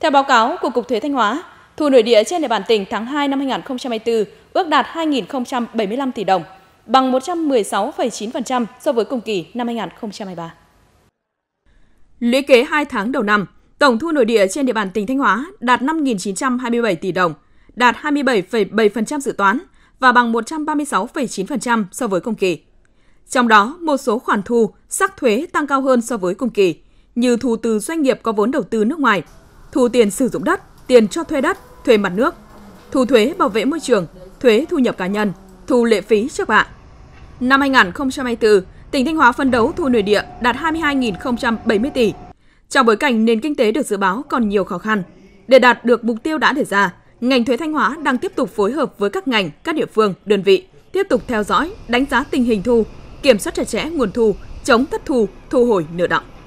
Theo báo cáo của Cục Thuế Thanh Hóa, thu nội địa trên địa bàn tỉnh tháng 2 năm 2024 ước đạt 2.075 tỷ đồng, bằng 116,9% so với cùng kỳ năm 2023. Lũy kế 2 tháng đầu năm, tổng thu nội địa trên địa bàn tỉnh Thanh Hóa đạt 5.927 tỷ đồng, đạt 27,7% dự toán và bằng 136,9% so với cùng kỳ. Trong đó, một số khoản thu, sắc thuế tăng cao hơn so với cùng kỳ, như thu từ doanh nghiệp có vốn đầu tư nước ngoài thu tiền sử dụng đất, tiền cho thuê đất, thuê mặt nước, thu thuế bảo vệ môi trường, thuế thu nhập cá nhân, thu lệ phí trước bạ. Năm 2024, tỉnh Thanh Hóa phân đấu thu nội địa đạt 22.070 tỷ. Trong bối cảnh nền kinh tế được dự báo còn nhiều khó khăn, để đạt được mục tiêu đã đề ra, ngành thuế Thanh Hóa đang tiếp tục phối hợp với các ngành, các địa phương, đơn vị tiếp tục theo dõi, đánh giá tình hình thu, kiểm soát chặt chẽ nguồn thu, chống thất thu, thu hồi nợ động.